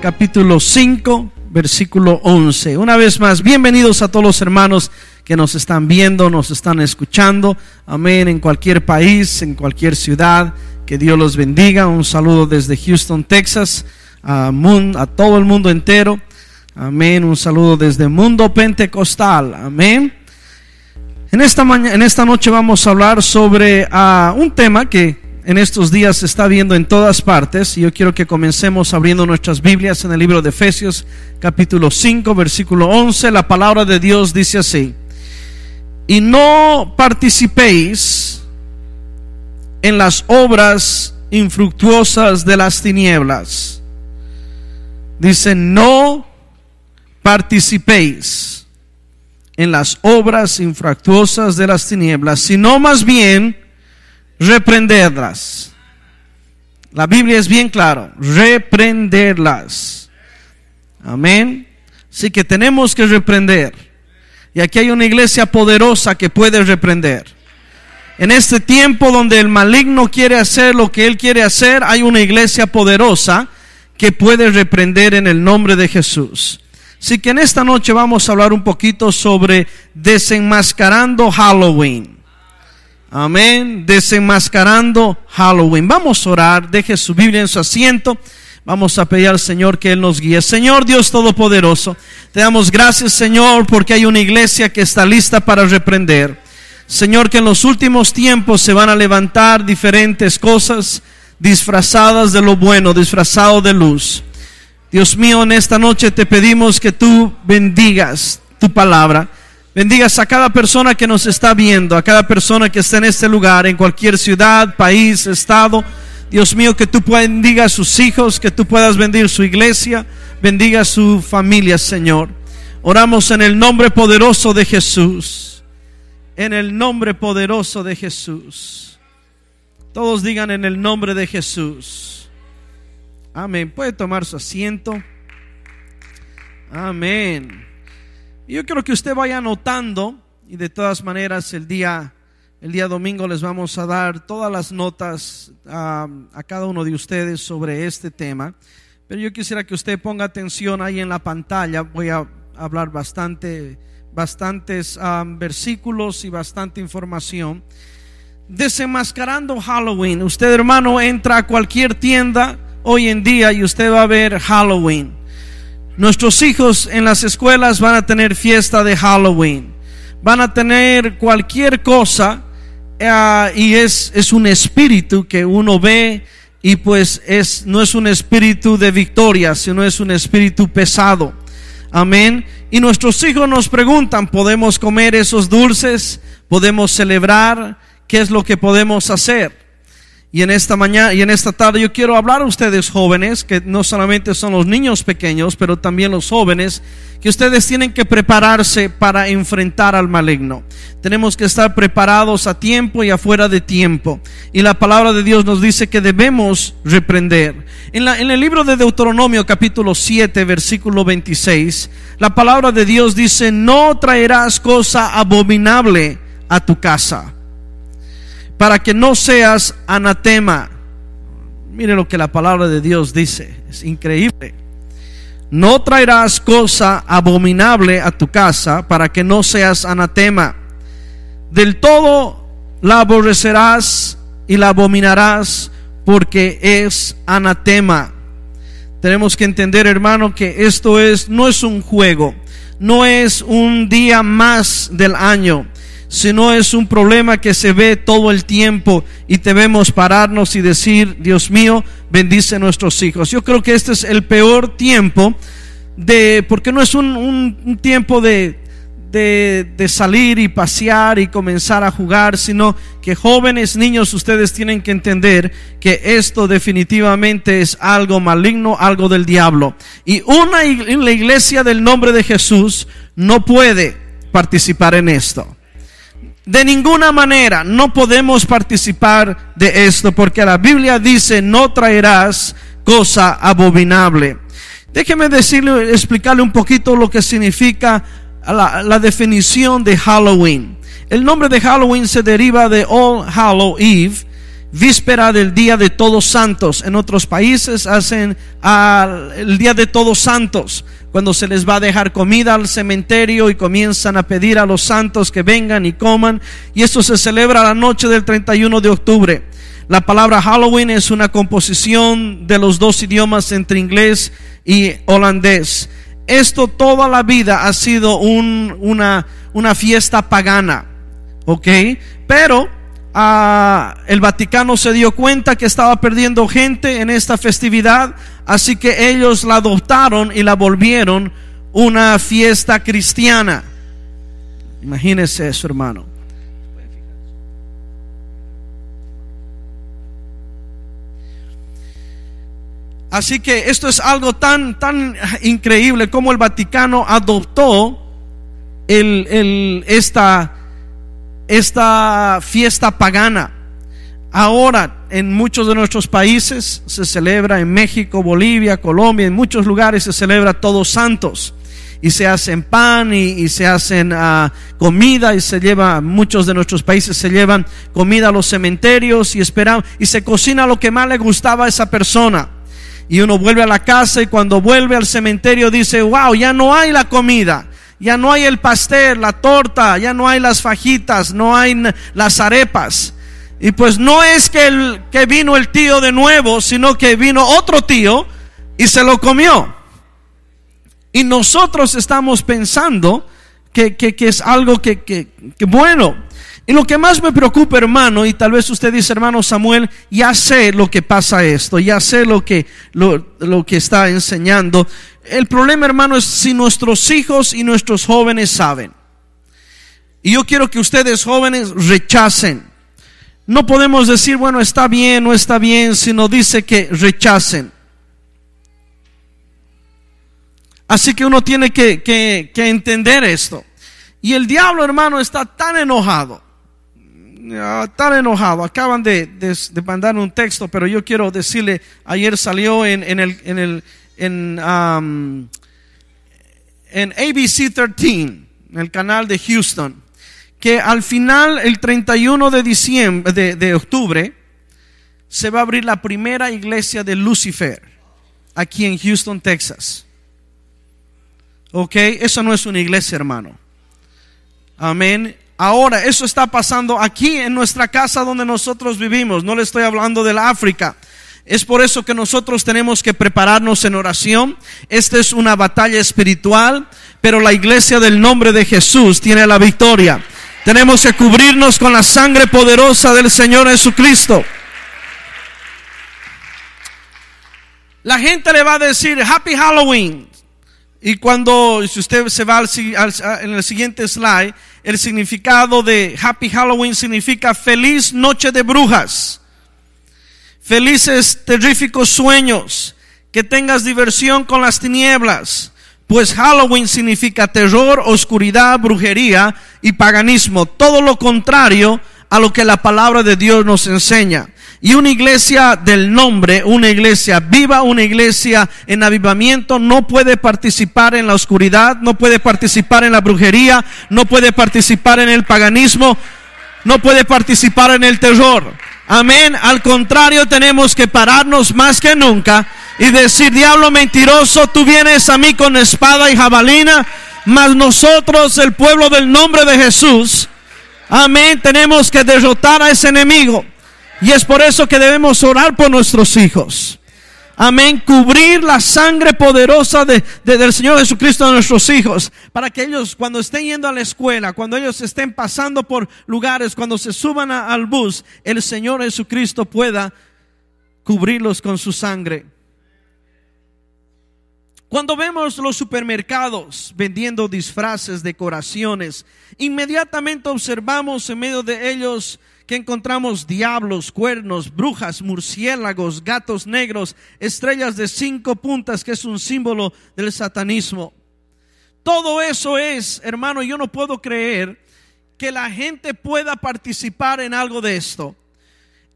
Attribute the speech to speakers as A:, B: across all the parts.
A: capítulo 5, versículo 11. Una vez más, bienvenidos a todos los hermanos que nos están viendo, nos están escuchando. Amén, en cualquier país, en cualquier ciudad. Que Dios los bendiga. Un saludo desde Houston, Texas, a, todo el mundo entero. Amén, un saludo desde Mundo Pentecostal. Amén. En esta, mañana, en esta noche vamos a hablar sobre ah, un tema que en estos días se está viendo en todas partes. Y yo quiero que comencemos abriendo nuestras Biblias en el libro de Efesios capítulo 5 versículo 11. La palabra de Dios dice así. Y no participéis en las obras infructuosas de las tinieblas. Dice, no participéis en las obras infructuosas de las tinieblas, sino más bien reprenderlas. La Biblia es bien claro, reprenderlas. Amén. Así que tenemos que reprender. Y aquí hay una iglesia poderosa que puede reprender. En este tiempo donde el maligno quiere hacer lo que él quiere hacer, hay una iglesia poderosa que puede reprender en el nombre de Jesús. Así que en esta noche vamos a hablar un poquito sobre desenmascarando Halloween. Amén. Desenmascarando Halloween. Vamos a orar. Deje su Biblia en su asiento. Vamos a pedir al Señor que Él nos guíe. Señor Dios Todopoderoso, te damos gracias Señor porque hay una iglesia que está lista para reprender. Señor, que en los últimos tiempos se van a levantar diferentes cosas disfrazadas de lo bueno, disfrazado de luz. Dios mío, en esta noche te pedimos que tú bendigas tu palabra Bendigas a cada persona que nos está viendo, a cada persona que está en este lugar, en cualquier ciudad, país, estado. Dios mío, que tú bendiga a sus hijos, que tú puedas bendir su iglesia, bendiga a su familia, Señor. Oramos en el nombre poderoso de Jesús. En el nombre poderoso de Jesús. Todos digan en el nombre de Jesús. Amén. Puede tomar su asiento. Amén. Y yo quiero que usted vaya anotando y de todas maneras el día, el día domingo les vamos a dar todas las notas um, a, cada uno de ustedes sobre este tema. Pero yo quisiera que usted ponga atención ahí en la pantalla. Voy a hablar bastante, bastantes um, versículos y bastante información. Desenmascarando Halloween. Usted hermano entra a cualquier tienda hoy en día y usted va a ver Halloween. Nuestros hijos en las escuelas van a tener fiesta de Halloween, van a tener cualquier cosa eh, y es, es un espíritu que uno ve y pues es, no es un espíritu de victoria, sino es un espíritu pesado. Amén. Y nuestros hijos nos preguntan, ¿podemos comer esos dulces? ¿Podemos celebrar? ¿Qué es lo que podemos hacer? Y en esta mañana y en esta tarde yo quiero hablar a ustedes jóvenes, que no solamente son los niños pequeños, pero también los jóvenes, que ustedes tienen que prepararse para enfrentar al maligno. Tenemos que estar preparados a tiempo y afuera de tiempo. Y la palabra de Dios nos dice que debemos reprender. En, el libro de Deuteronomio capítulo 7, versículo 26, la palabra de Dios dice, no traerás cosa abominable a tu casa para que no seas anatema. Mire lo que la palabra de Dios dice, es increíble. No traerás cosa abominable a tu casa para que no seas anatema. Del todo la aborrecerás y la abominarás porque es anatema. Tenemos que entender, hermano, que esto es no es un juego, no es un día más del año sino es un problema que se ve todo el tiempo y debemos pararnos y decir, Dios mío, bendice a nuestros hijos. Yo creo que este es el peor tiempo de, porque no es un, un, tiempo de, de, de, salir y pasear y comenzar a jugar, sino que jóvenes, niños, ustedes tienen que entender que esto definitivamente es algo maligno, algo del diablo. Y una la iglesia del nombre de Jesús no puede participar en esto. De ninguna manera no podemos participar de esto porque la Biblia dice no traerás cosa abominable. Déjeme decirle, explicarle un poquito lo que significa la, definición de Halloween. El nombre de Halloween se deriva de All Hallow Eve, víspera del Día de Todos Santos. En otros países hacen el Día de Todos Santos, cuando se les va a dejar comida al cementerio y comienzan a pedir a los santos que vengan y coman. Y esto se celebra la noche del 31 de octubre. La palabra Halloween es una composición de los dos idiomas entre inglés y holandés. Esto toda la vida ha sido una, una fiesta pagana, ¿ok? Pero el Vaticano se dio cuenta que estaba perdiendo gente en esta festividad, así que ellos la adoptaron y la volvieron una fiesta cristiana. Imagínense eso, hermano. Así que esto es algo tan, tan increíble como el Vaticano adoptó el, el, esta esta fiesta pagana. Ahora en muchos de nuestros países se celebra, en México, Bolivia, Colombia, en muchos lugares se celebra Todos Santos y se hacen pan y, se hacen ah, comida y se lleva, muchos de nuestros países se llevan comida a los cementerios y esperan, y se cocina lo que más le gustaba a esa persona. Y uno vuelve a la casa y cuando vuelve al cementerio dice, wow, ya no hay la comida. Ya no hay el pastel, la torta, ya no hay las fajitas, no hay las arepas. Y pues no es que, que vino el tío de nuevo, sino que vino otro tío y se lo comió. Y nosotros estamos pensando que, que, que es algo que, que bueno. Y lo que más me preocupa, hermano, y tal vez usted dice, hermano Samuel, ya sé lo que pasa esto, ya sé lo que, lo, lo que está enseñando. El problema, hermano, es si nuestros hijos y nuestros jóvenes saben. Y yo quiero que ustedes jóvenes rechacen. No podemos decir, bueno, está bien, no está bien, sino dice que rechacen. Así que uno tiene que, que, que entender esto. Y el diablo, hermano, está tan enojado están ah, tan enojado, acaban de, de, mandar un texto, pero yo quiero decirle, ayer salió en, el, en, um, ABC 13, en el canal de Houston, que al final, el 31 de, diciembre, de, de octubre, se va a abrir la primera iglesia de Lucifer aquí en Houston, Texas. ¿Ok? Eso no es una iglesia, hermano. Amén. Ahora, eso está pasando aquí en nuestra casa donde nosotros vivimos. No le estoy hablando del África. Es por eso que nosotros tenemos que prepararnos en oración. Esta es una batalla espiritual, pero la iglesia del nombre de Jesús tiene la victoria. Tenemos que cubrirnos con la sangre poderosa del Señor Jesucristo. La gente le va a decir Happy Halloween. Y cuando, si usted se va al, en el siguiente slide, el significado de Happy Halloween significa feliz noche de brujas, felices terríficos sueños, que tengas diversión con las tinieblas, pues Halloween significa terror, oscuridad, brujería y paganismo, todo lo contrario a lo que la palabra de Dios nos enseña. Y una iglesia del nombre, una iglesia viva, una iglesia en avivamiento, no puede participar en la oscuridad, no puede participar en la brujería, no puede participar en el paganismo, no puede participar en el terror. Amén. Al contrario, tenemos que pararnos más que nunca y decir, diablo mentiroso, tú vienes a mí con espada y jabalina, mas nosotros, el pueblo del nombre de Jesús, amén, tenemos que derrotar a ese enemigo. Y es por eso que debemos orar por nuestros hijos. Amén. Cubrir la sangre poderosa del Señor Jesucristo a nuestros hijos. Para que ellos, cuando estén yendo a la escuela, cuando ellos estén pasando por lugares, cuando se suban al bus, el Señor Jesucristo pueda cubrirlos con su sangre. Cuando vemos los supermercados vendiendo disfraces, decoraciones, inmediatamente observamos en medio de ellos que encontramos diablos, cuernos, brujas, murciélagos, gatos negros, estrellas de cinco puntas, que es un símbolo del satanismo. Todo eso es, hermano, yo no puedo creer que la gente pueda participar en algo de esto.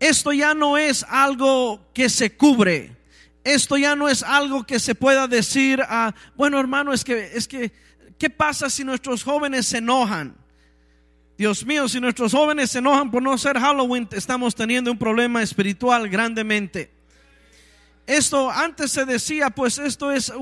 A: Esto ya no es algo que se cubre. Esto ya no es algo que se pueda decir, a. Ah, bueno hermano, es que, es que, ¿qué pasa si nuestros jóvenes se enojan? Dios mío, si nuestros jóvenes se enojan por no ser Halloween, estamos teniendo un problema espiritual grandemente. Esto antes se decía, pues esto es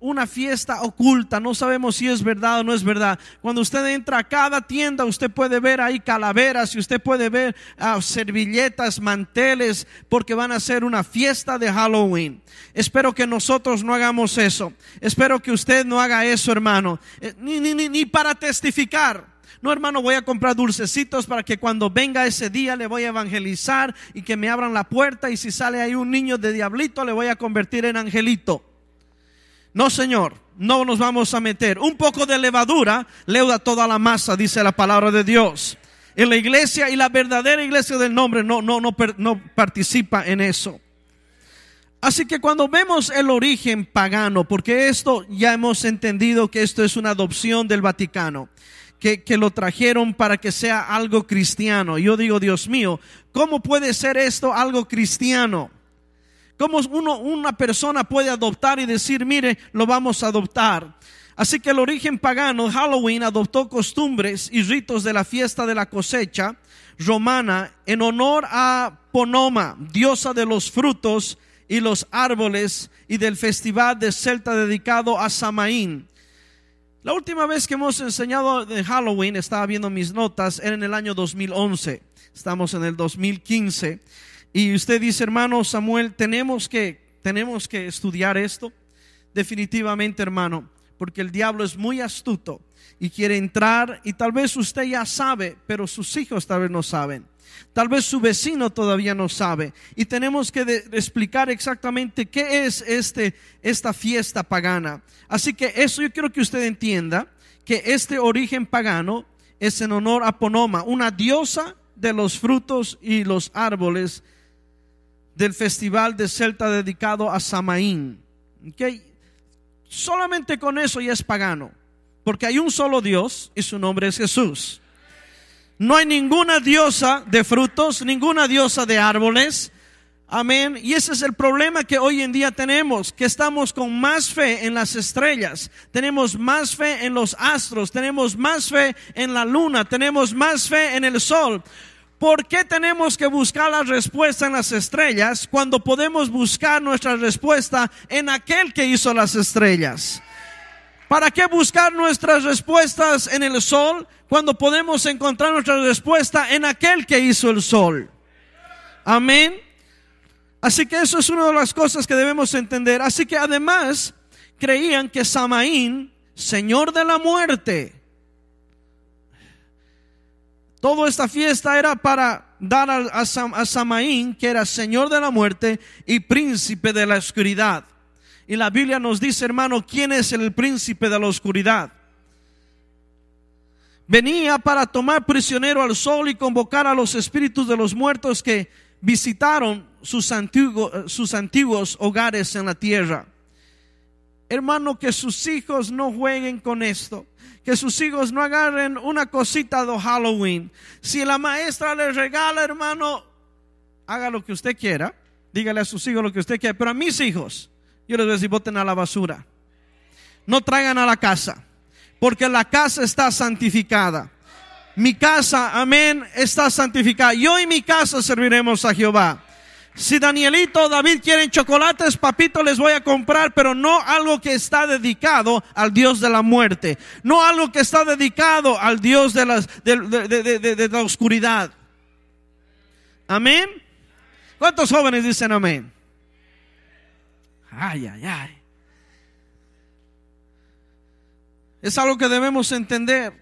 A: una fiesta oculta, no sabemos si es verdad o no es verdad. Cuando usted entra a cada tienda, usted puede ver ahí calaveras y usted puede ver ah, servilletas, manteles, porque van a ser una fiesta de Halloween. Espero que nosotros no hagamos eso. Espero que usted no haga eso, hermano. Eh, ni, ni, ni para testificar. No, hermano, voy a comprar dulcecitos para que cuando venga ese día le voy a evangelizar y que me abran la puerta y si sale ahí un niño de diablito le voy a convertir en angelito. No, Señor, no nos vamos a meter. Un poco de levadura leuda toda la masa, dice la palabra de Dios. En la iglesia y la verdadera iglesia del nombre no, no, no, no participa en eso. Así que cuando vemos el origen pagano, porque esto ya hemos entendido que esto es una adopción del Vaticano, que, lo trajeron para que sea algo cristiano. Yo digo, Dios mío, ¿cómo puede ser esto algo cristiano? ¿Cómo uno, una persona puede adoptar y decir, mire, lo vamos a adoptar? Así que el origen pagano, Halloween, adoptó costumbres y ritos de la fiesta de la cosecha romana en honor a Ponoma, diosa de los frutos y los árboles, y del festival de Celta dedicado a Samaín la última vez que hemos enseñado de Halloween, estaba viendo mis notas, era en el año 2011. Estamos en el 2015. Y usted dice, hermano Samuel, tenemos que, tenemos que estudiar esto. Definitivamente, hermano porque el diablo es muy astuto y quiere entrar y tal vez usted ya sabe, pero sus hijos tal vez no saben. Tal vez su vecino todavía no sabe y tenemos que explicar exactamente qué es este esta fiesta pagana. Así que eso yo quiero que usted entienda que este origen pagano es en honor a Ponoma, una diosa de los frutos y los árboles del festival de Celta dedicado a Samaín. ¿Okay? Solamente con eso ya es pagano. Porque hay un solo Dios y su nombre es Jesús. No hay ninguna diosa de frutos, ninguna diosa de árboles. Amén. Y ese es el problema que hoy en día tenemos, que estamos con más fe en las estrellas, tenemos más fe en los astros, tenemos más fe en la luna, tenemos más fe en el sol. ¿Por qué tenemos que buscar la respuesta en las estrellas cuando podemos buscar nuestra respuesta en aquel que hizo las estrellas? ¿Para qué buscar nuestras respuestas en el sol cuando podemos encontrar nuestra respuesta en aquel que hizo el sol? Amén. Así que eso es una de las cosas que debemos entender. Así que además creían que Samaín, señor de la muerte, Toda esta fiesta era para dar a, Samaín, que era Señor de la muerte y príncipe de la oscuridad. Y la Biblia nos dice, hermano, ¿quién es el príncipe de la oscuridad? Venía para tomar prisionero al sol y convocar a los espíritus de los muertos que visitaron sus eh, antiguos hogares en la tierra hermano, que sus hijos no jueguen con esto. Que sus hijos no agarren una cosita de Halloween. Si la maestra les regala, hermano, haga lo que usted quiera. Dígale a sus hijos lo que usted quiera. Pero a mis hijos, yo les voy a decir, a la basura. No traigan a la casa. Porque la casa está santificada. Mi casa, amén, está santificada. Yo y mi casa serviremos a Jehová. Si Danielito o David quieren chocolates, papito, les voy a comprar, pero no algo que está dedicado al Dios de la muerte. No algo que está dedicado al Dios de, de, la oscuridad. Amén. ¿Cuántos jóvenes dicen amén? Ay, ay, ay. Es algo que debemos entender,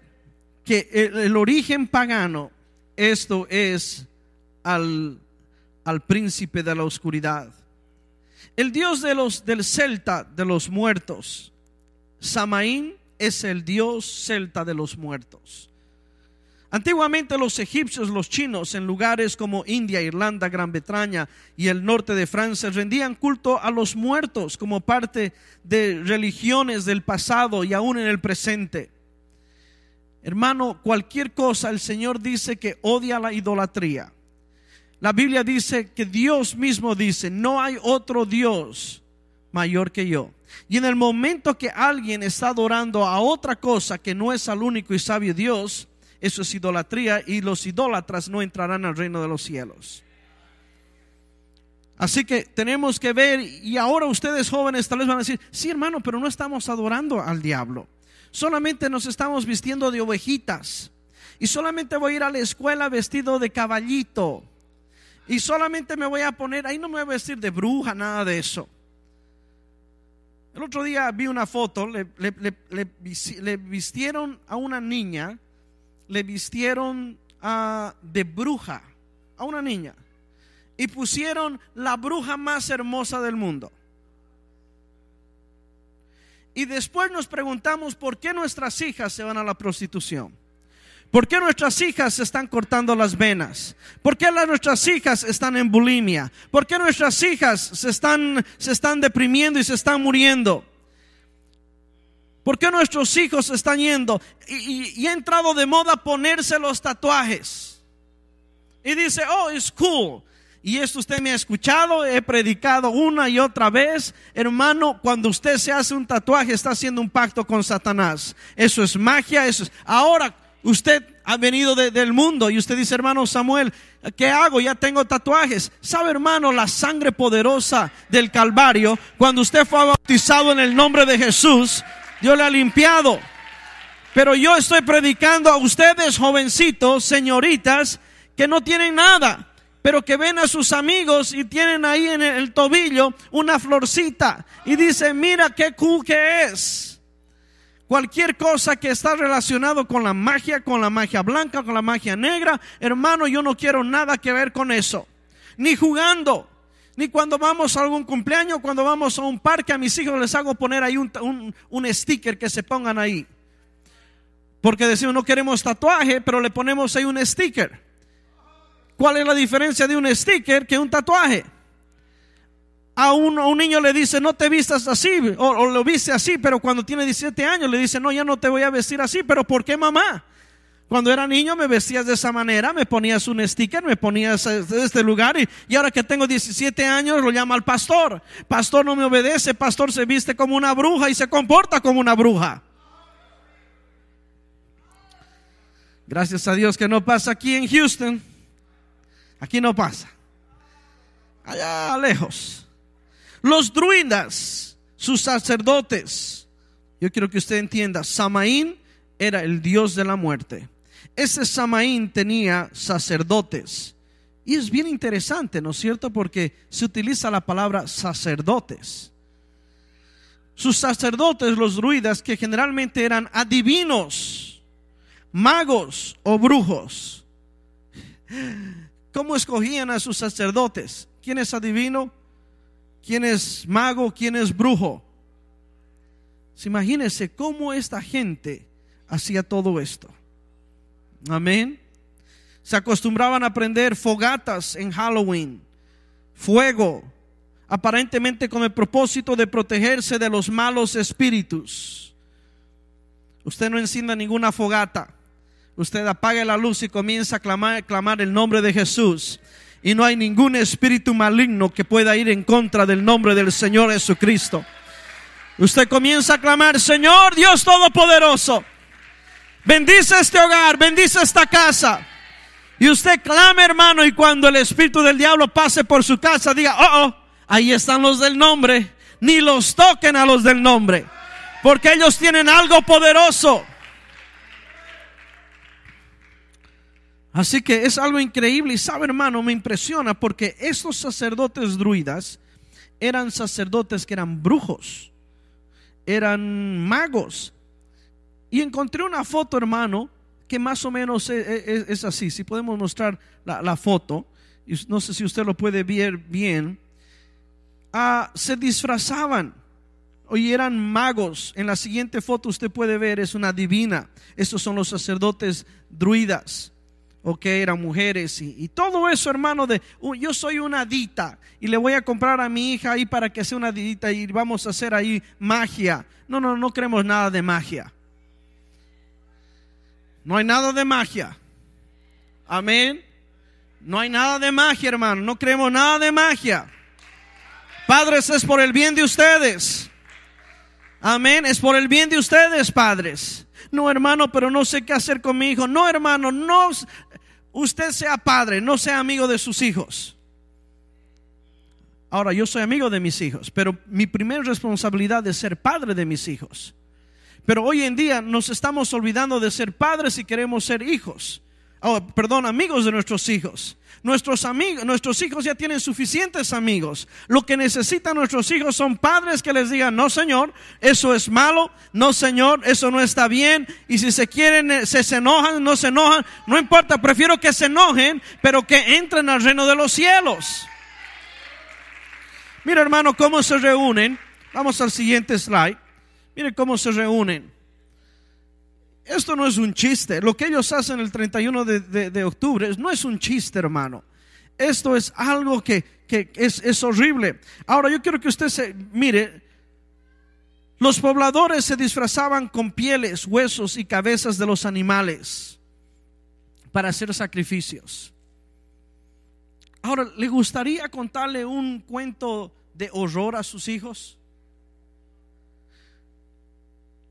A: que el origen pagano, esto es al al príncipe de la oscuridad. El dios de los, del celta de los muertos, Samaín, es el dios celta de los muertos. Antiguamente los egipcios, los chinos, en lugares como India, Irlanda, Gran Bretaña y el norte de Francia, rendían culto a los muertos como parte de religiones del pasado y aún en el presente. Hermano, cualquier cosa, el Señor dice que odia la idolatría. La Biblia dice que Dios mismo dice, no hay otro Dios mayor que yo. Y en el momento que alguien está adorando a otra cosa que no es al único y sabio Dios, eso es idolatría y los idólatras no entrarán al reino de los cielos. Así que tenemos que ver, y ahora ustedes jóvenes tal vez van a decir, sí hermano, pero no estamos adorando al diablo. Solamente nos estamos vistiendo de ovejitas. Y solamente voy a ir a la escuela vestido de caballito. Y solamente me voy a poner, ahí no me voy a vestir de bruja, nada de eso. El otro día vi una foto, le, vistieron a una niña, le vistieron a ah, de bruja, a una niña, y pusieron la bruja más hermosa del mundo. Y después nos preguntamos por qué nuestras hijas se van a la prostitución. ¿Por qué nuestras hijas se están cortando las venas? ¿Por qué las, nuestras hijas están en bulimia? ¿Por qué nuestras hijas se están, se están deprimiendo y se están muriendo? ¿Por qué nuestros hijos se están yendo? Y, ha entrado de moda ponerse los tatuajes. Y dice, oh, es cool. Y esto usted me ha escuchado, he predicado una y otra vez. Hermano, cuando usted se hace un tatuaje, está haciendo un pacto con Satanás. Eso es magia, eso es... Ahora, Usted ha venido del mundo y usted dice, hermano Samuel, ¿qué hago? Ya tengo tatuajes. ¿Sabe, hermano, la sangre poderosa del Calvario? Cuando usted fue bautizado en el nombre de Jesús, Dios le ha limpiado. Pero yo estoy predicando a ustedes, jovencitos, señoritas, que no tienen nada, pero que ven a sus amigos y tienen ahí en el tobillo una florcita y dicen, mira qué cool que es. Cualquier cosa que está relacionado con la magia, con la magia blanca, con la magia negra, hermano, yo no quiero nada que ver con eso. Ni jugando, ni cuando vamos a algún cumpleaños, cuando vamos a un parque, a mis hijos les hago poner ahí un, un sticker que se pongan ahí. Porque decimos, no queremos tatuaje, pero le ponemos ahí un sticker. ¿Cuál es la diferencia de un sticker que un tatuaje? A un, niño le dice, no te vistas así, o, lo viste así, pero cuando tiene 17 años le dice, no, ya no te voy a vestir así, pero ¿por qué mamá? Cuando era niño me vestías de esa manera, me ponías un sticker, me ponías eh, de este lugar y, y, ahora que tengo 17 años lo llama al pastor. Pastor no me obedece, pastor se viste como una bruja y se comporta como una bruja. Gracias a Dios que no pasa aquí en Houston. Aquí no pasa. Allá lejos. Los druidas, sus sacerdotes. Yo quiero que usted entienda, Samaín era el dios de la muerte. Ese Samaín tenía sacerdotes. Y es bien interesante, ¿no es cierto? Porque se utiliza la palabra sacerdotes. Sus sacerdotes, los druidas, que generalmente eran adivinos, magos o brujos. ¿Cómo escogían a sus sacerdotes? ¿Quién es adivino? quién es mago, quién es brujo. Pues imagínense cómo esta gente hacía todo esto. Amén. Se acostumbraban a prender fogatas en Halloween, fuego, aparentemente con el propósito de protegerse de los malos espíritus. Usted no encienda ninguna fogata. Usted apague la luz y comienza a clamar, a clamar el nombre de Jesús y no hay ningún espíritu maligno que pueda ir en contra del nombre del Señor Jesucristo. Usted comienza a clamar, Señor Dios Todopoderoso, bendice este hogar, bendice esta casa. Y usted clama, hermano, y cuando el espíritu del diablo pase por su casa, diga, oh, oh, ahí están los del nombre, ni los toquen a los del nombre, porque ellos tienen algo poderoso. Así que es algo increíble y sabe hermano, me impresiona porque estos sacerdotes druidas eran sacerdotes que eran brujos, eran magos. Y encontré una foto hermano que más o menos e, e, e, es, así, si podemos mostrar la, foto, no sé si usted lo puede ver bien, ah, se disfrazaban y eran magos. En la siguiente foto usted puede ver, es una divina. Estos son los sacerdotes druidas o que eran mujeres y, todo eso, hermano, de yo soy una dita y le voy a comprar a mi hija ahí para que sea una dita y vamos a hacer ahí magia. No, no, no creemos nada de magia. No hay nada de magia. Amén. No hay nada de magia, hermano. No creemos nada de magia. Padres, es por el bien de ustedes. Amén. Es por el bien de ustedes, padres. No, hermano, pero no sé qué hacer con mi hijo. No, hermano, no, Usted sea padre, no sea amigo de sus hijos. Ahora, yo soy amigo de mis hijos, pero mi primera responsabilidad es ser padre de mis hijos. Pero hoy en día nos estamos olvidando de ser padres y queremos ser hijos oh, perdón, amigos de nuestros hijos. Nuestros, amigos, nuestros hijos ya tienen suficientes amigos. Lo que necesitan nuestros hijos son padres que les digan, no Señor, eso es malo, no Señor, eso no está bien. Y si se quieren, eh, se, se enojan, no se enojan, no importa, prefiero que se enojen, pero que entren al reino de los cielos. Mira hermano, cómo se reúnen. Vamos al siguiente slide. Mire cómo se reúnen. Esto no es un chiste. Lo que ellos hacen el 31 de, de, de octubre no es un chiste, hermano. Esto es algo que, es, es, horrible. Ahora yo quiero que usted se mire. Los pobladores se disfrazaban con pieles, huesos y cabezas de los animales para hacer sacrificios. Ahora, ¿le gustaría contarle un cuento de horror a sus hijos?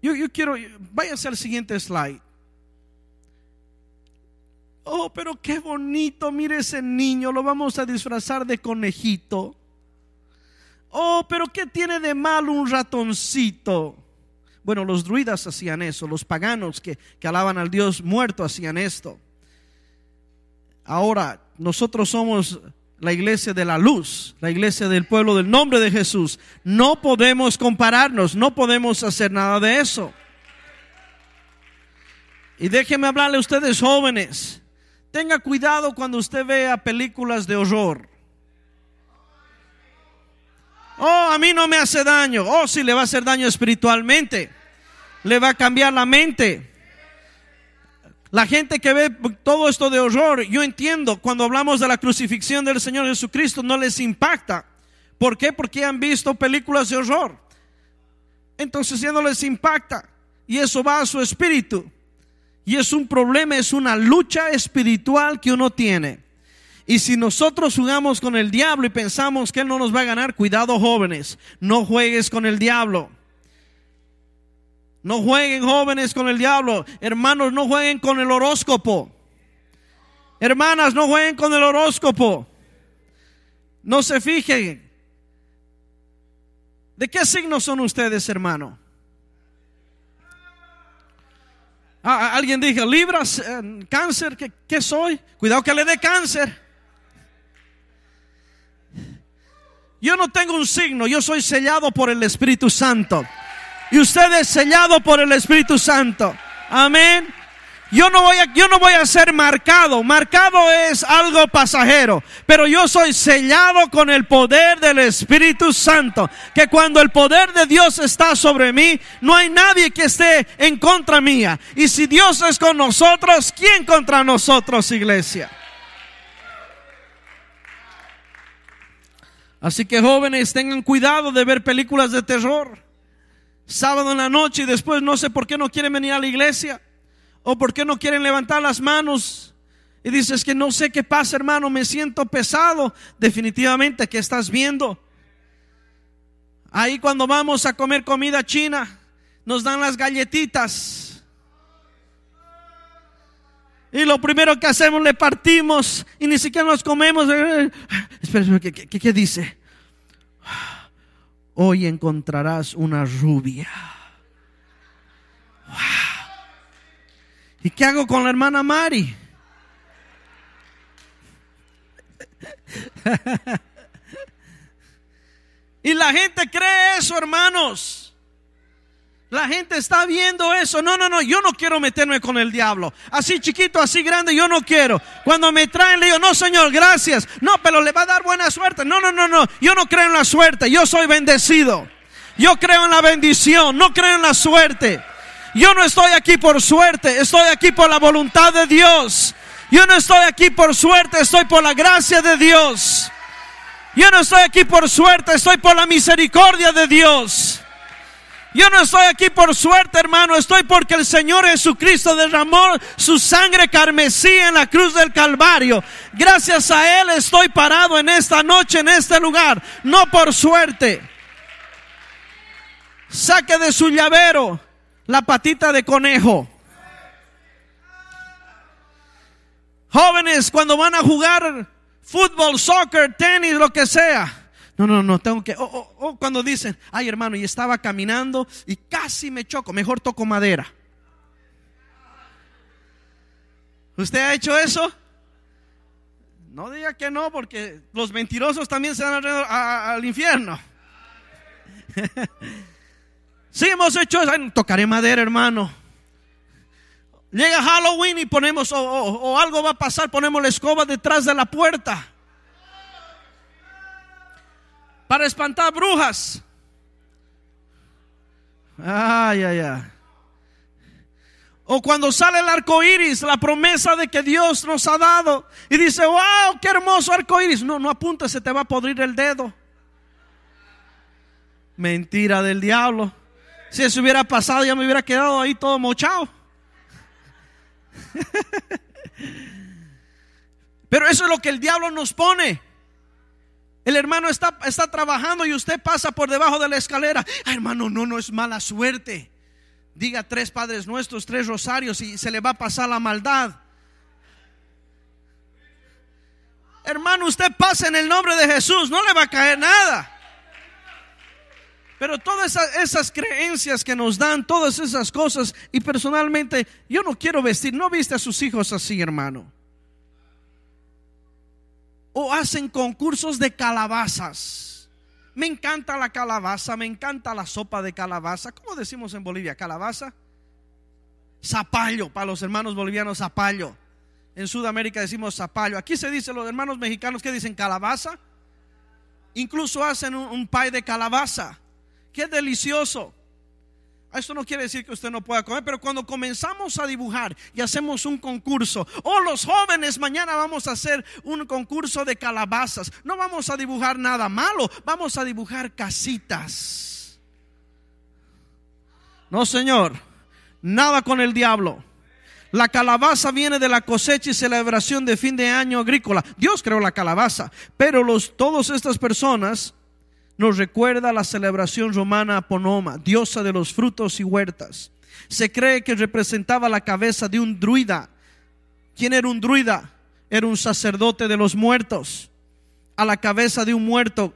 A: Yo, quiero, váyase al siguiente slide. Oh, pero qué bonito, mire ese niño, lo vamos a disfrazar de conejito. Oh, pero ¿qué tiene de mal un ratoncito? Bueno, los druidas hacían eso, los paganos que, que alaban al Dios muerto hacían esto. Ahora, nosotros somos la iglesia de la luz, la iglesia del pueblo del nombre de Jesús. No podemos compararnos, no podemos hacer nada de eso. Y déjenme hablarle a ustedes jóvenes, tenga cuidado cuando usted vea películas de horror. Oh, a mí no me hace daño. Oh, si sí, le va a hacer daño espiritualmente. Le va a cambiar la mente. La gente que ve todo esto de horror, yo entiendo, cuando hablamos de la crucifixión del Señor Jesucristo no les impacta. ¿Por qué? Porque han visto películas de horror. Entonces ya no les impacta. Y eso va a su espíritu. Y es un problema, es una lucha espiritual que uno tiene. Y si nosotros jugamos con el diablo y pensamos que él no nos va a ganar, cuidado jóvenes, no juegues con el diablo. No jueguen jóvenes con el diablo. Hermanos, no jueguen con el horóscopo. Hermanas, no jueguen con el horóscopo. No se fijen. ¿De qué signo son ustedes, hermano? Ah, ah, alguien dijo, Libras, eh, cáncer, ¿qué soy? Cuidado que le dé cáncer. Yo no tengo un signo, yo soy sellado por el Espíritu Santo y usted es sellado por el Espíritu Santo. Amén. Yo no, voy a, yo no voy a ser marcado. Marcado es algo pasajero. Pero yo soy sellado con el poder del Espíritu Santo. Que cuando el poder de Dios está sobre mí, no hay nadie que esté en contra mía. Y si Dios es con nosotros, ¿quién contra nosotros, iglesia? Así que jóvenes, tengan cuidado de ver películas de terror sábado en la noche y después no sé por qué no quieren venir a la iglesia o por qué no quieren levantar las manos. Y dices que no sé qué pasa, hermano, me siento pesado. Definitivamente que estás viendo. Ahí cuando vamos a comer comida china, nos dan las galletitas. Y lo primero que hacemos, le partimos y ni siquiera nos comemos. Eh, eh, espera, ¿qué, qué, qué dice? hoy encontrarás una rubia. Wow. ¿Y qué hago con la hermana Mari? y la gente cree eso, hermanos. La gente está viendo eso. No, no, no, yo no quiero meterme con el diablo. Así chiquito, así grande, yo no quiero. Cuando me traen, le digo, no, Señor, gracias. No, pero le va a dar buena suerte. No, no, no, no, yo no creo en la suerte. Yo soy bendecido. Yo creo en la bendición, no creo en la suerte. Yo no estoy aquí por suerte, estoy aquí por la voluntad de Dios. Yo no estoy aquí por suerte, estoy por la gracia de Dios. Yo no estoy aquí por suerte, estoy por la misericordia de Dios. Yo no estoy aquí por suerte, hermano. Estoy porque el Señor Jesucristo derramó su sangre carmesí en la cruz del Calvario. Gracias a Él estoy parado en esta noche, en este lugar. No por suerte. Saque de su llavero la patita de conejo. Jóvenes, cuando van a jugar fútbol, soccer, tenis, lo que sea no, no, no, tengo que... O oh, oh, oh, cuando dicen, ay hermano, y estaba caminando y casi me choco, mejor toco madera. ¿Usted ha hecho eso? No diga que no, porque los mentirosos también se van al infierno. Si sí, hemos hecho eso. tocaré madera, hermano. Llega Halloween y ponemos, o, o algo va a pasar, ponemos la escoba detrás de la puerta para espantar brujas. Ay, ay, ay. O cuando sale el arco iris, la promesa de que Dios nos ha dado, y dice, wow, qué hermoso arco iris. No, no apunta, se te va a podrir el dedo. Mentira del diablo. Si eso hubiera pasado, ya me hubiera quedado ahí todo mochado. Pero eso es lo que el diablo nos pone. El hermano está, está trabajando y usted pasa por debajo de la escalera. Ah, hermano, no, no es mala suerte. Diga tres padres nuestros, tres rosarios y se le va a pasar la maldad. Hermano, usted pasa en el nombre de Jesús, no le va a caer nada. Pero todas esas, creencias que nos dan, todas esas cosas, y personalmente yo no quiero vestir, no viste a sus hijos así, hermano o hacen concursos de calabazas. Me encanta la calabaza, me encanta la sopa de calabaza. ¿Cómo decimos en Bolivia? ¿Calabaza? Zapallo, para los hermanos bolivianos, zapallo. En Sudamérica decimos zapallo. Aquí se dice, los hermanos mexicanos qué dicen calabaza. Incluso hacen un, un pay de calabaza. Qué delicioso. Esto no quiere decir que usted no pueda comer, pero cuando comenzamos a dibujar y hacemos un concurso, o oh, los jóvenes, mañana vamos a hacer un concurso de calabazas. No vamos a dibujar nada malo, vamos a dibujar casitas. No, señor, nada con el diablo. La calabaza viene de la cosecha y celebración de fin de año agrícola. Dios creó la calabaza, pero los, todas estas personas nos recuerda la celebración romana Aponoma, diosa de los frutos y huertas. Se cree que representaba la cabeza de un druida. ¿Quién era un druida? Era un sacerdote de los muertos. A la cabeza de un muerto,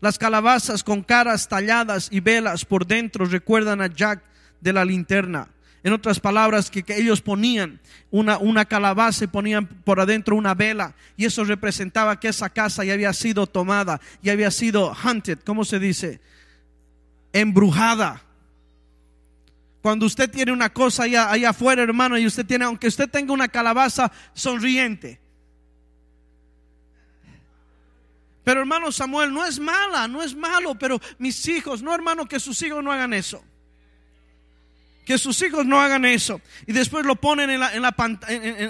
A: las calabazas con caras talladas y velas por dentro recuerdan a Jack de la linterna. En otras palabras, que, ellos ponían una, una calabaza y ponían por adentro una vela. Y eso representaba que esa casa ya había sido tomada, ya había sido hunted, ¿cómo se dice? Embrujada. Cuando usted tiene una cosa allá, allá afuera, hermano, y usted tiene, aunque usted tenga una calabaza sonriente. Pero hermano Samuel, no es mala, no es malo, pero mis hijos, no hermano, que sus hijos no hagan eso que sus hijos no hagan eso. Y después lo ponen en la,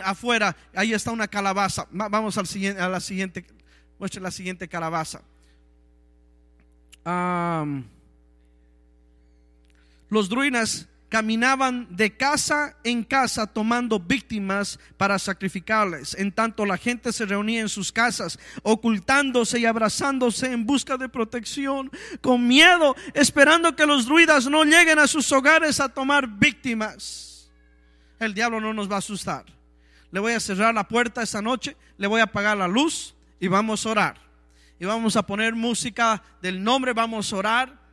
A: afuera. Ahí está una calabaza. Vamos siguiente, a la siguiente, muestra la siguiente calabaza. los druinas caminaban de casa en casa tomando víctimas para sacrificarles. En tanto la gente se reunía en sus casas, ocultándose y abrazándose en busca de protección, con miedo, esperando que los druidas no lleguen a sus hogares a tomar víctimas. El diablo no nos va a asustar. Le voy a cerrar la puerta esta noche, le voy a apagar la luz y vamos a orar. Y vamos a poner música del nombre, vamos a orar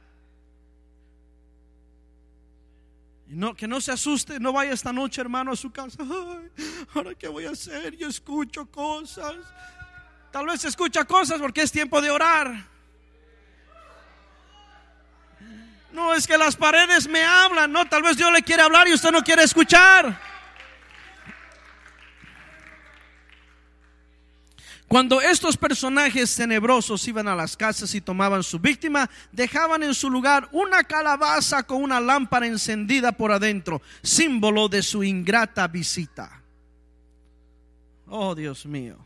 A: que no se asuste, no vaya esta noche, hermano, a su casa. Ahora que voy a hacer, yo escucho cosas. Tal vez escucha cosas porque es tiempo de orar. No es que las paredes me hablan, no, tal vez Dios le quiere hablar y usted no quiere escuchar. Cuando estos personajes tenebrosos iban a las casas y tomaban su víctima, dejaban en su lugar una calabaza con una lámpara encendida por adentro, símbolo de su ingrata visita. Oh Dios mío,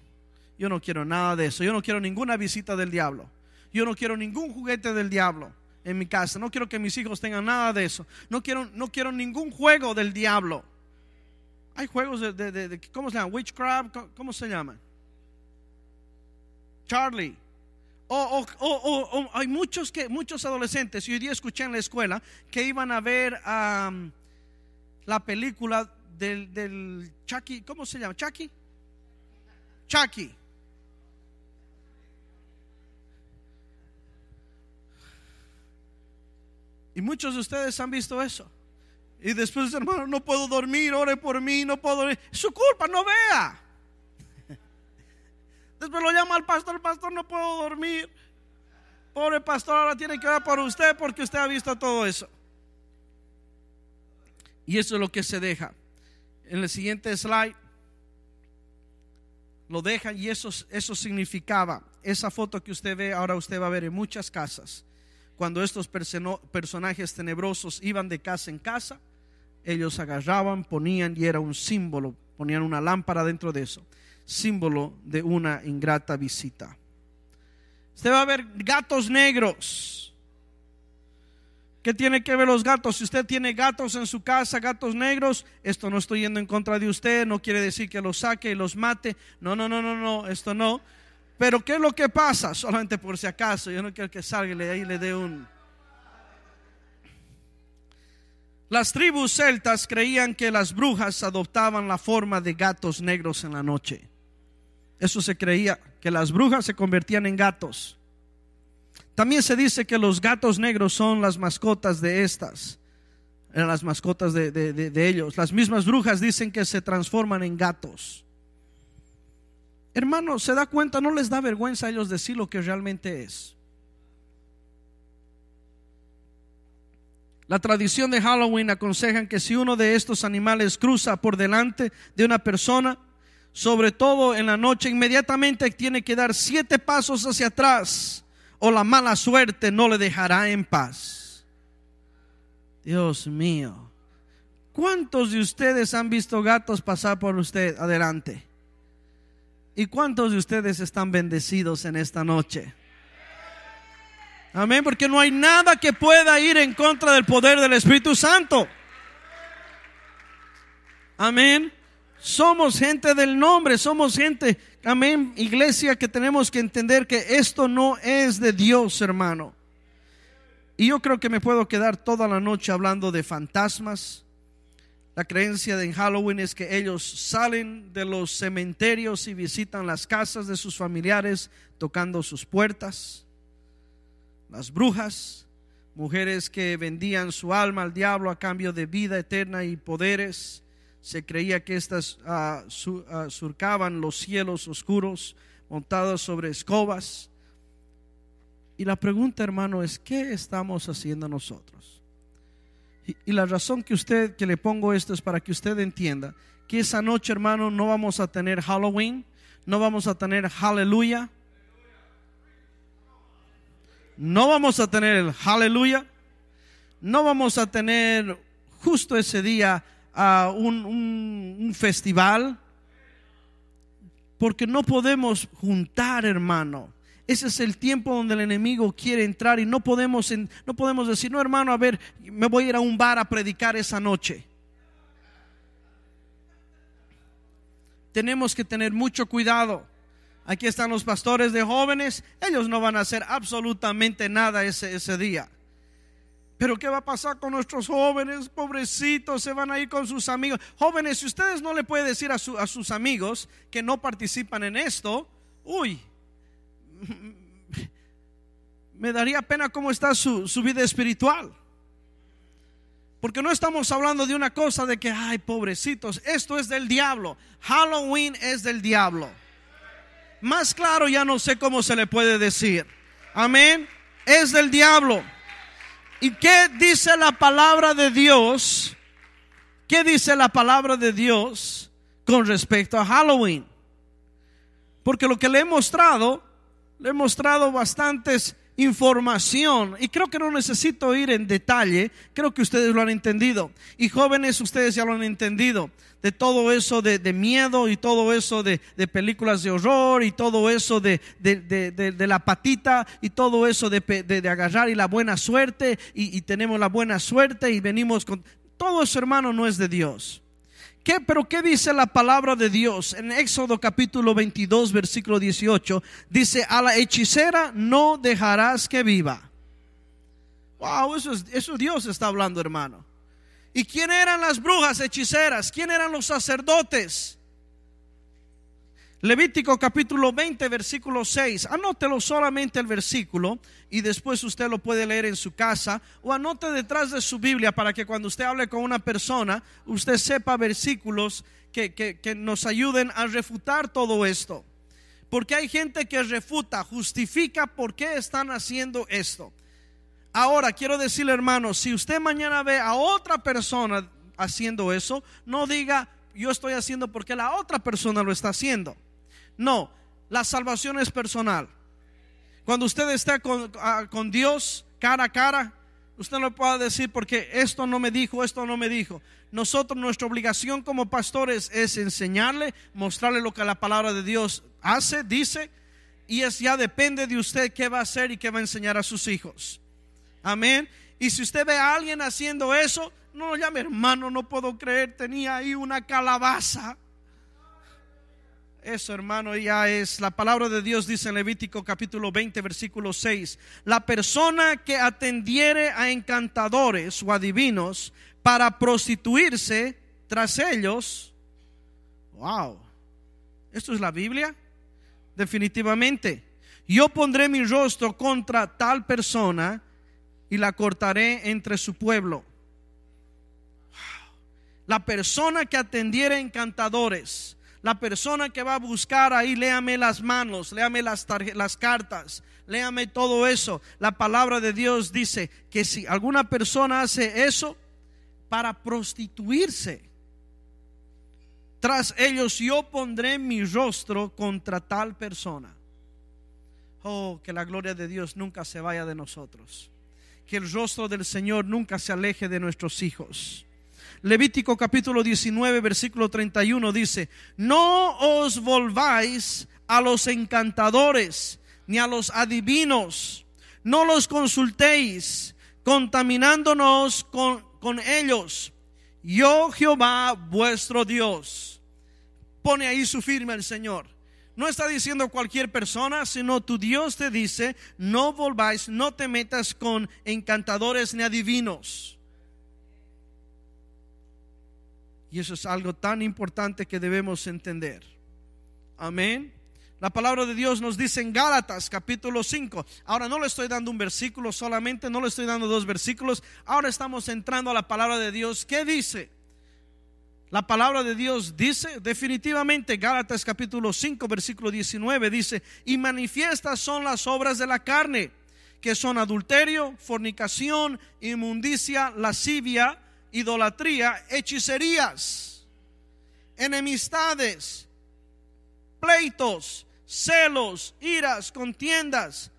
A: yo no quiero nada de eso, yo no quiero ninguna visita del diablo, yo no quiero ningún juguete del diablo en mi casa, no quiero que mis hijos tengan nada de eso, no quiero, no quiero ningún juego del diablo. Hay juegos de, ¿cómo se llama? Witchcraft, ¿cómo se llaman? Charlie. O, hay muchos, que, muchos adolescentes, y hoy día escuché en la escuela, que iban a ver la película del, del Chucky, ¿cómo se llama? Chucky. Chucky. Y muchos de ustedes han visto eso. Y después, hermano, no puedo dormir, ore por mí, no puedo dormir. Su culpa, no vea. Después lo llama al pastor, el pastor no puedo dormir. Pobre pastor, ahora tiene que dar por usted porque usted ha visto todo eso. Y eso es lo que se deja. En el siguiente slide lo dejan y eso, eso significaba, esa foto que usted ve, ahora usted va a ver en muchas casas. Cuando estos personajes tenebrosos iban de casa en casa, ellos agarraban, ponían y era un símbolo, ponían una lámpara dentro de eso símbolo de una ingrata visita. Usted va a ver gatos negros. ¿Qué tiene que ver los gatos? Si usted tiene gatos en su casa, gatos negros, esto no estoy yendo en contra de usted, no quiere decir que los saque y los mate. No, no, no, no, no, esto no. Pero ¿qué es lo que pasa? Solamente por si acaso, yo no quiero que salga y ahí le dé un... Las tribus celtas creían que las brujas adoptaban la forma de gatos negros en la noche. Eso se creía, que las brujas se convertían en gatos. También se dice que los gatos negros son las mascotas de estas, eran las mascotas de, ellos. Las mismas brujas dicen que se transforman en gatos. Hermano, se da cuenta, no les da vergüenza a ellos decir lo que realmente es. La tradición de Halloween aconsejan que si uno de estos animales cruza por delante de una persona, sobre todo en la noche, inmediatamente tiene que dar siete pasos hacia atrás o la mala suerte no le dejará en paz. Dios mío, ¿cuántos de ustedes han visto gatos pasar por usted adelante? ¿Y cuántos de ustedes están bendecidos en esta noche? Amén, porque no hay nada que pueda ir en contra del poder del Espíritu Santo. Amén. Somos gente del nombre, somos gente, amén, iglesia, que tenemos que entender que esto no es de Dios, hermano. Y yo creo que me puedo quedar toda la noche hablando de fantasmas. La creencia de en Halloween es que ellos salen de los cementerios y visitan las casas de sus familiares tocando sus puertas. Las brujas, mujeres que vendían su alma al diablo a cambio de vida eterna y poderes se creía que estas ah, ah, surcaban los cielos oscuros montados sobre escobas. Y la pregunta, hermano, es ¿qué estamos haciendo nosotros? Y, la razón que usted que le pongo esto es para que usted entienda que esa noche, hermano, no vamos a tener Halloween, no vamos a tener Aleluya, no vamos a tener el Aleluya, no vamos a tener justo ese día a un, un, festival. Porque no podemos juntar, hermano. Ese es el tiempo donde el enemigo quiere entrar y no podemos, no podemos decir, no hermano, a ver, me voy a ir a un bar a predicar esa noche. Tenemos que tener mucho cuidado. Aquí están los pastores de jóvenes, ellos no van a hacer absolutamente nada ese, ese día. Pero ¿qué va a pasar con nuestros jóvenes? Pobrecitos, se van a ir con sus amigos. Jóvenes, si ustedes no le pueden decir a, sus amigos que no participan en esto, uy, me daría pena cómo está su, su vida espiritual. Porque no estamos hablando de una cosa de que, ay, pobrecitos, esto es del diablo. Halloween es del diablo. Más claro ya no sé cómo se le puede decir. Amén. Es del diablo. ¿Y qué dice la palabra de Dios? ¿Qué dice la palabra de Dios con respecto a Halloween? Porque lo que le he mostrado, le he mostrado bastantes información, y creo que no necesito ir en detalle, creo que ustedes lo han entendido, y jóvenes ustedes ya lo han entendido, de todo eso de, miedo y todo eso de, películas de horror y todo eso de, la patita y todo eso de, agarrar y la buena suerte y, y tenemos la buena suerte y venimos con... Todo eso hermano no es de Dios pero qué dice la palabra de Dios? En Éxodo capítulo 22, versículo 18, dice, a la hechicera no dejarás que viva. Wow, eso, es, eso Dios está hablando, hermano. ¿Y quién eran las brujas hechiceras? ¿Quién eran los sacerdotes? Levítico capítulo 20, versículo 6. Anótelo solamente el versículo y después usted lo puede leer en su casa o anote detrás de su Biblia para que cuando usted hable con una persona, usted sepa versículos que, nos ayuden a refutar todo esto. Porque hay gente que refuta, justifica por qué están haciendo esto. Ahora, quiero decirle hermano, si usted mañana ve a otra persona haciendo eso, no diga, yo estoy haciendo porque la otra persona lo está haciendo no, la salvación es personal. Cuando usted está ah, con, Dios cara a cara, usted no puede decir porque esto no me dijo, esto no me dijo. Nosotros, nuestra obligación como pastores es enseñarle, mostrarle lo que la palabra de Dios hace, dice, y es ya depende de usted qué va a hacer y qué va a enseñar a sus hijos. Amén. Y si usted ve a alguien haciendo eso, no, lo llame, hermano, no puedo creer, tenía ahí una calabaza. Eso, hermano, ya es la palabra de Dios, dice en Levítico capítulo 20, versículo 6. La persona que atendiere a encantadores o adivinos para prostituirse tras ellos. Wow, esto es la Biblia. Definitivamente, yo pondré mi rostro contra tal persona y la cortaré entre su pueblo. La persona que atendiere encantadores la persona que va a buscar ahí, léame las manos, léame las, las cartas, léame todo eso. La palabra de Dios dice que si alguna persona hace eso para prostituirse, tras ellos yo pondré mi rostro contra tal persona. Oh, que la gloria de Dios nunca se vaya de nosotros. Que el rostro del Señor nunca se aleje de nuestros hijos. Levítico capítulo 19, versículo 31 dice, no os volváis a los encantadores ni a los adivinos, no los consultéis, contaminándonos con, con ellos. Yo Jehová vuestro Dios. Pone ahí su firma el Señor. No está diciendo cualquier persona, sino tu Dios te dice, no volváis, no te metas con encantadores ni adivinos. Y eso es algo tan importante que debemos entender. Amén. La palabra de Dios nos dice en Gálatas capítulo 5. Ahora no le estoy dando un versículo solamente, no le estoy dando dos versículos. Ahora estamos entrando a la palabra de Dios. ¿Qué dice? La palabra de Dios dice definitivamente, Gálatas capítulo 5, versículo 19 dice, y manifiestas son las obras de la carne, que son adulterio, fornicación, inmundicia, lascivia idolatría, hechicerías, enemistades, pleitos, celos, iras, contiendas,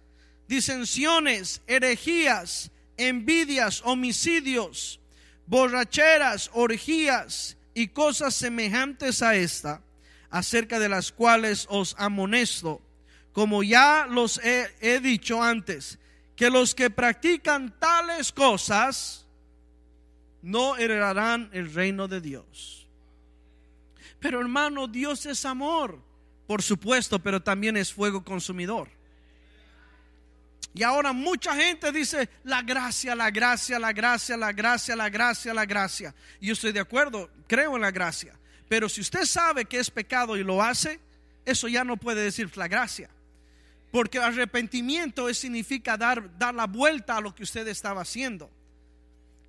A: disensiones, herejías, envidias, homicidios, borracheras, orgías y cosas semejantes a esta, acerca de las cuales os amonesto, como ya los he, he dicho antes, que los que practican tales cosas no heredarán el reino de Dios. Pero hermano, Dios es amor, por supuesto, pero también es fuego consumidor. Y ahora mucha gente dice, la gracia, la gracia, la gracia, la gracia, la gracia, la gracia. Y yo estoy de acuerdo, creo en la gracia. Pero si usted sabe que es pecado y lo hace, eso ya no puede decir la gracia. Porque arrepentimiento significa dar, dar la vuelta a lo que usted estaba haciendo.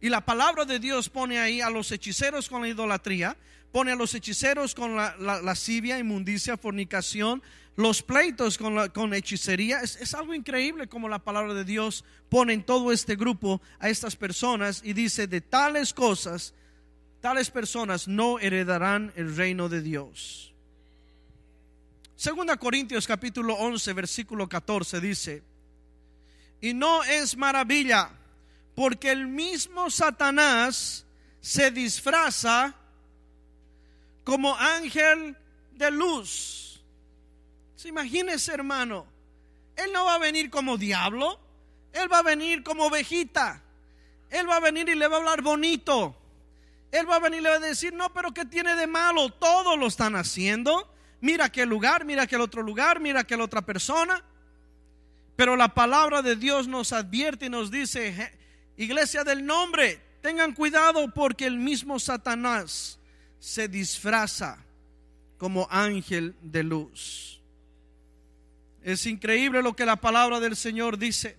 A: Y la palabra de Dios pone ahí a los hechiceros con la idolatría, pone a los hechiceros con la, lascivia, inmundicia, fornicación, los pleitos con, la, con hechicería. Es, es, algo increíble como la palabra de Dios pone en todo este grupo a estas personas y dice, de tales cosas, tales personas no heredarán el reino de Dios. Segunda Corintios capítulo 11, versículo 14 dice, y no es maravilla porque el mismo Satanás se disfraza como ángel de luz. ¿Se imagínese, hermano? Él no va a venir como diablo, él va a venir como ovejita. Él va a venir y le va a hablar bonito. Él va a venir y le va a decir, no, pero ¿qué tiene de malo? Todo lo están haciendo. Mira aquel lugar, mira aquel otro lugar, mira la otra persona. Pero la palabra de Dios nos advierte y nos dice, Iglesia del nombre, tengan cuidado porque el mismo Satanás se disfraza como ángel de luz. Es increíble lo que la palabra del Señor dice.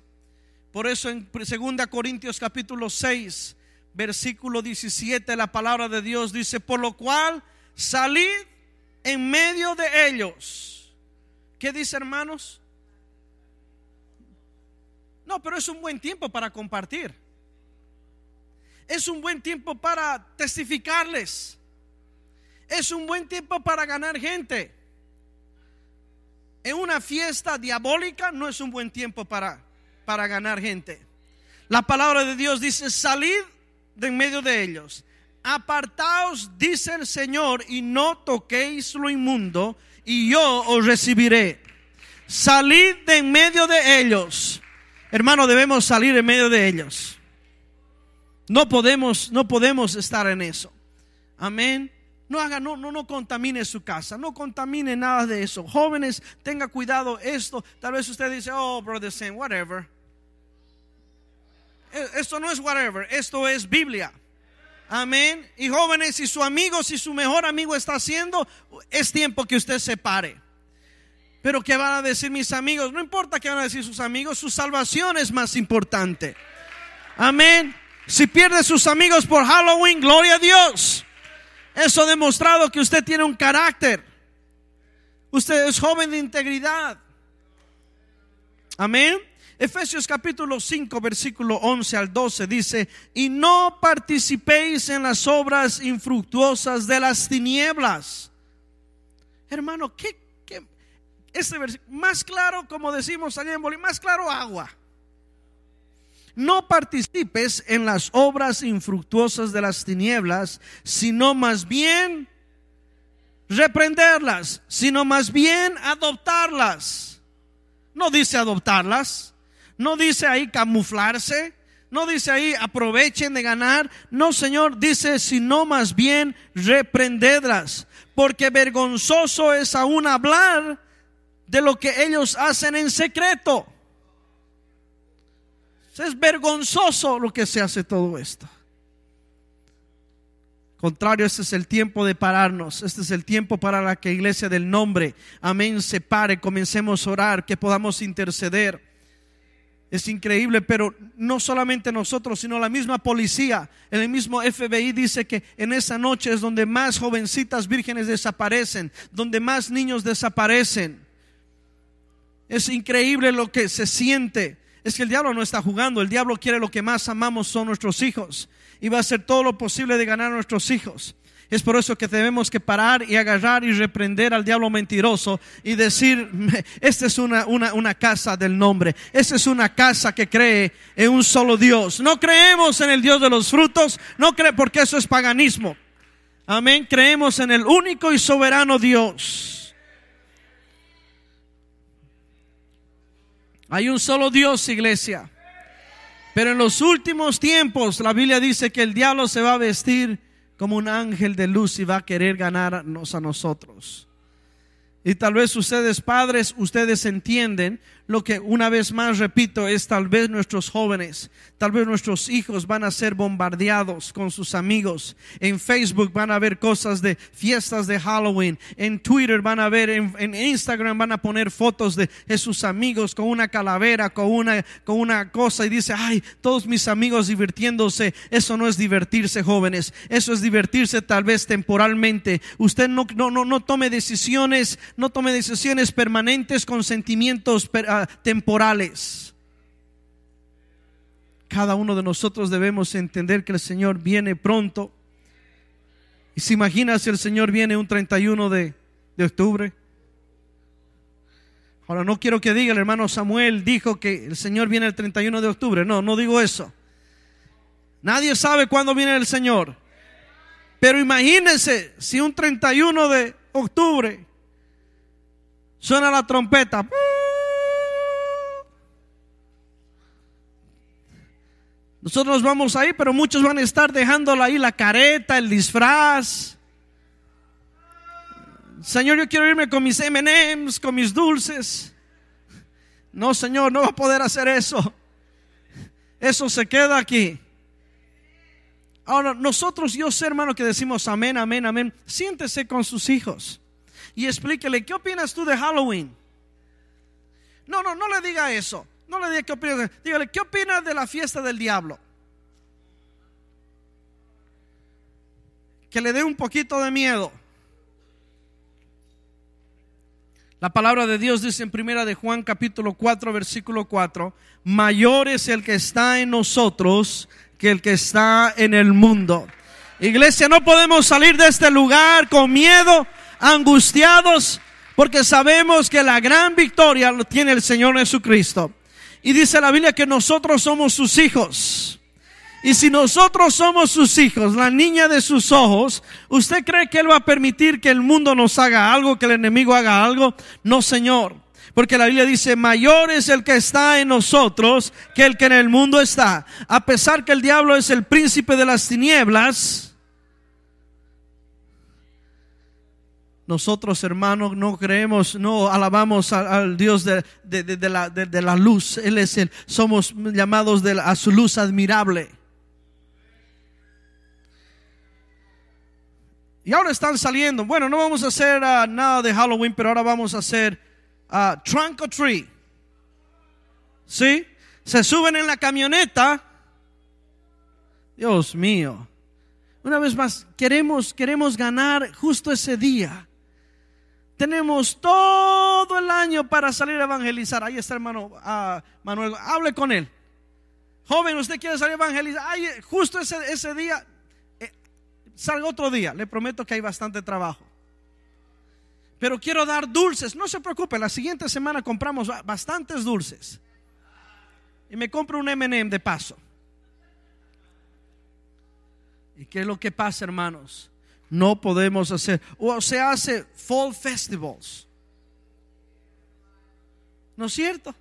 A: Por eso en 2 Corintios capítulo 6, versículo 17, la palabra de Dios dice, por lo cual salid en medio de ellos. ¿Qué dice hermanos? No, pero es un buen tiempo para compartir. Es un buen tiempo para testificarles. Es un buen tiempo para ganar gente. En una fiesta diabólica no es un buen tiempo para, para ganar gente. La palabra de Dios dice, salid de en medio de ellos. Apartaos, dice el Señor, y no toquéis lo inmundo, y yo os recibiré. Salid de en medio de ellos. Hermano, debemos salir en medio de ellos. No podemos, no podemos estar en eso. Amén. No haga, no, no, contamine su casa, no contamine nada de eso. Jóvenes, tenga cuidado esto. Tal vez usted dice, oh, brother Sam, whatever. E, esto no es whatever, esto es Biblia. Amén. Y jóvenes, si su amigo, si su mejor amigo está haciendo, es tiempo que usted se pare. Pero ¿qué van a decir mis amigos? No importa qué van a decir sus amigos, su salvación es más importante. Amén. Si pierde sus amigos por Halloween, gloria a Dios. Eso ha demostrado que usted tiene un carácter. Usted es joven de integridad. Amén. Efesios capítulo 5, versículo 11 al 12 dice, y no participéis en las obras infructuosas de las tinieblas. Hermano, ¿qué, este versículo, más claro, como decimos allá en más claro agua no participes en las obras infructuosas de las tinieblas, sino más bien reprenderlas, sino más bien adoptarlas. No dice adoptarlas, no dice ahí camuflarse, no dice ahí aprovechen de ganar, no Señor, dice sino más bien reprenderlas, porque vergonzoso es aún hablar de lo que ellos hacen en secreto. Es vergonzoso lo que se hace todo esto. Contrario, este es el tiempo de pararnos. Este es el tiempo para la que iglesia del nombre, amén, se pare, comencemos a orar, que podamos interceder. Es increíble, pero no solamente nosotros, sino la misma policía, el mismo FBI dice que en esa noche es donde más jovencitas vírgenes desaparecen, donde más niños desaparecen. Es increíble lo que se siente es que el diablo no está jugando, el diablo quiere lo que más amamos son nuestros hijos y va a hacer todo lo posible de ganar a nuestros hijos. Es por eso que debemos que parar y agarrar y reprender al diablo mentiroso y decir, esta es una, una, casa del nombre, esta es una casa que cree en un solo Dios. No creemos en el Dios de los frutos, no cree porque eso es paganismo. Amén, creemos en el único y soberano Dios. Hay un solo Dios, iglesia. Pero en los últimos tiempos la Biblia dice que el diablo se va a vestir como un ángel de luz y va a querer ganarnos a nosotros. Y tal vez ustedes padres, ustedes entienden lo que una vez más repito es tal vez nuestros jóvenes, tal vez nuestros hijos van a ser bombardeados con sus amigos. En Facebook van a ver cosas de fiestas de Halloween, en Twitter van a ver, en, Instagram van a poner fotos de, sus amigos con una calavera, con una, con una cosa y dice, ay, todos mis amigos divirtiéndose. Eso no es divertirse, jóvenes. Eso es divertirse tal vez temporalmente. Usted no, no, no, tome decisiones, no tome decisiones permanentes con sentimientos. Ah, temporales. Cada uno de nosotros debemos entender que el Señor viene pronto. Y se imagina si el Señor viene un 31 de, de octubre. Ahora no quiero que diga el hermano Samuel dijo que el Señor viene el 31 de octubre. No, no digo eso. Nadie sabe cuándo viene el Señor. Pero imagínense si un 31 de octubre suena la trompeta. Nosotros vamos ahí, pero muchos van a estar dejándola ahí, la careta, el disfraz. Señor, yo quiero irme con mis MMs, con mis dulces. No, Señor, no va a poder hacer eso. Eso se queda aquí. Ahora, nosotros, yo sé, hermano, que decimos amén, amén, amén. Siéntese con sus hijos y explíquele, ¿qué opinas tú de Halloween? No, no, no le diga eso. No le diga qué opina. Dígale, ¿qué opina de la fiesta del diablo? Que le dé un poquito de miedo. La palabra de Dios dice en primera de Juan capítulo 4 versículo 4, mayor es el que está en nosotros que el que está en el mundo. Iglesia, no podemos salir de este lugar con miedo, angustiados, porque sabemos que la gran victoria lo tiene el Señor Jesucristo. Y dice la Biblia que nosotros somos sus hijos. Y si nosotros somos sus hijos, la niña de sus ojos, ¿usted cree que Él va a permitir que el mundo nos haga algo, que el enemigo haga algo? No, Señor. Porque la Biblia dice, mayor es el que está en nosotros que el que en el mundo está. A pesar que el diablo es el príncipe de las tinieblas, Nosotros, hermanos, no creemos, no alabamos al, Dios de, la, luz. Él es el, somos llamados de a su luz admirable. Y ahora están saliendo. Bueno, no vamos a hacer ah, nada de Halloween, pero ahora vamos a hacer a ah, trunk or tree. ¿Sí? Se suben en la camioneta. Dios mío. Una vez más, queremos, queremos ganar justo ese día. Tenemos todo el año para salir a evangelizar. Ahí está hermano ah, Manuel. Hable con él. Joven, usted quiere salir a evangelizar. Ay, justo ese, día, eh, Salgo otro día. Le prometo que hay bastante trabajo. Pero quiero dar dulces. No se preocupe, la siguiente semana compramos bastantes dulces. Y me compro un MM de paso. ¿Y qué es lo que pasa, hermanos? no podemos hacer. O se hace fall festivals. ¿No es cierto?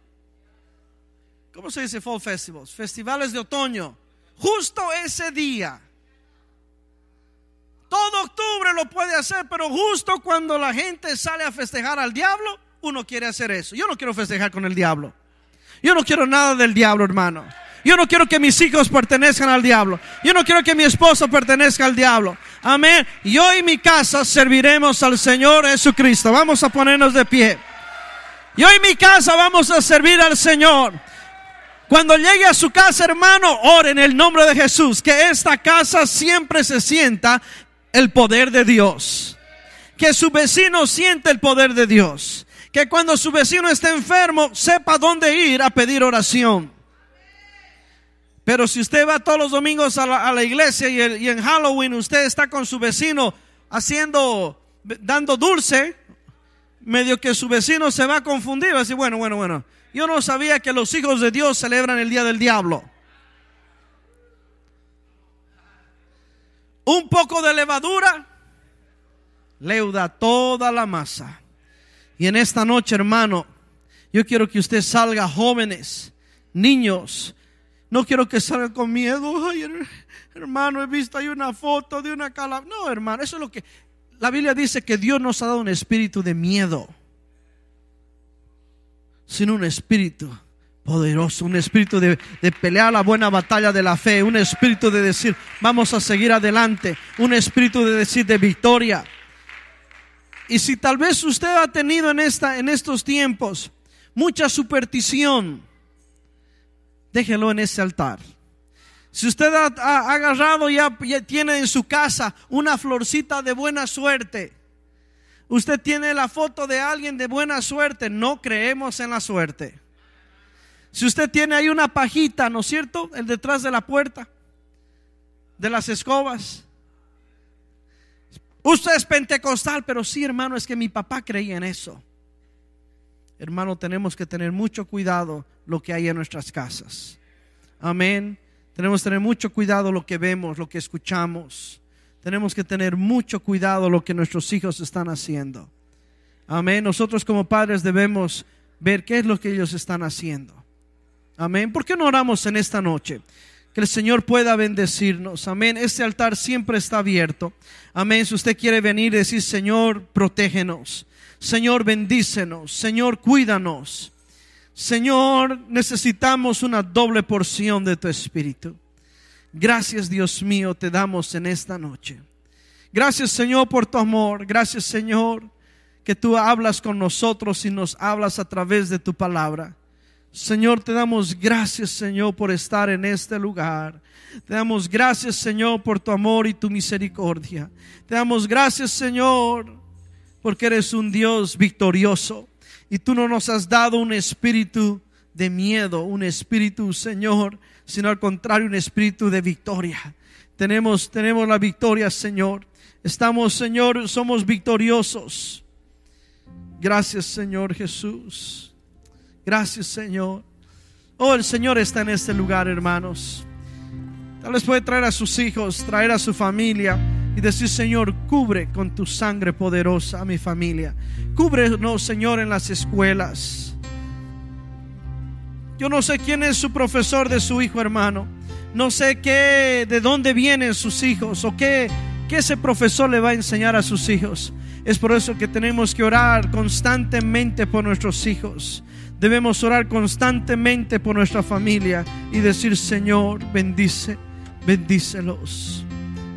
A: ¿Cómo se dice fall festivals? Festivales de otoño. Justo ese día. Todo octubre lo puede hacer, pero justo cuando la gente sale a festejar al diablo, uno quiere hacer eso. Yo no quiero festejar con el diablo. Yo no quiero nada del diablo, hermano. Yo no quiero que mis hijos pertenezcan al diablo. Yo no quiero que mi esposo pertenezca al diablo. Amén. Yo y mi casa serviremos al Señor Jesucristo. Vamos a ponernos de pie. Yo y mi casa vamos a servir al Señor. Cuando llegue a su casa, hermano, ore en el nombre de Jesús. Que esta casa siempre se sienta el poder de Dios. Que su vecino siente el poder de Dios. Que cuando su vecino esté enfermo, sepa dónde ir a pedir oración pero si usted va todos los domingos a la, iglesia y, en Halloween usted está con su vecino haciendo, dando dulce, medio que su vecino se va a confundir, va a decir, bueno, bueno, bueno, yo no sabía que los hijos de Dios celebran el Día del Diablo. Un poco de levadura leuda toda la masa. Y en esta noche, hermano, yo quiero que usted salga jóvenes, niños, no quiero que salga con miedo. hermano, he visto ahí una foto de una cala, No, hermano, eso es lo que la Biblia dice que Dios nos ha dado un espíritu de miedo, sino un espíritu poderoso, un espíritu de, pelear la buena batalla de la fe, un espíritu de decir, vamos a seguir adelante, un espíritu de decir de victoria. Y si tal vez usted ha tenido en, esta, en estos tiempos mucha superstición, déjelo en ese altar. Si usted ha, agarrado ya, tiene en su casa una florcita de buena suerte, usted tiene la foto de alguien de buena suerte, no creemos en la suerte. Si usted tiene ahí una pajita, ¿no es cierto? El detrás de la puerta, de las escobas. Usted es pentecostal, pero sí, hermano, es que mi papá creía en eso hermano, tenemos que tener mucho cuidado lo que hay en nuestras casas. Amén. Tenemos que tener mucho cuidado lo que vemos, lo que escuchamos. Tenemos que tener mucho cuidado lo que nuestros hijos están haciendo. Amén. Nosotros como padres debemos ver qué es lo que ellos están haciendo. Amén. ¿Por qué no oramos en esta noche? Que el Señor pueda bendecirnos. Amén. Este altar siempre está abierto. Amén. Si usted quiere venir y decir, Señor, protégenos. Señor, bendícenos. Señor, cuídanos. Señor, necesitamos una doble porción de tu Espíritu. Gracias Dios mío, te damos en esta noche. Gracias Señor por tu amor. Gracias Señor que tú hablas con nosotros y nos hablas a través de tu palabra. Señor, te damos gracias, Señor, por estar en este lugar. Te damos gracias, Señor, por tu amor y tu misericordia. Te damos gracias, Señor, porque eres un Dios victorioso y tú no nos has dado un espíritu de miedo, un espíritu, Señor, sino al contrario, un espíritu de victoria. Tenemos, tenemos la victoria, Señor. Estamos, Señor, somos victoriosos. Gracias, Señor Jesús. Gracias, Señor. Oh, el Señor está en este lugar, hermanos. Tal vez puede traer a sus hijos, traer a su familia y decir, Señor, cubre con tu sangre poderosa a mi familia. Cúbrenos, Señor, en las escuelas. Yo no sé quién es su profesor de su hijo hermano. No sé qué, de dónde vienen sus hijos o qué, qué ese profesor le va a enseñar a sus hijos. Es por eso que tenemos que orar constantemente por nuestros hijos. Debemos orar constantemente por nuestra familia y decir, Señor, bendice, bendícelos.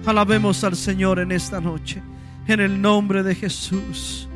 A: Alabemos al Señor en esta noche, en el nombre de Jesús.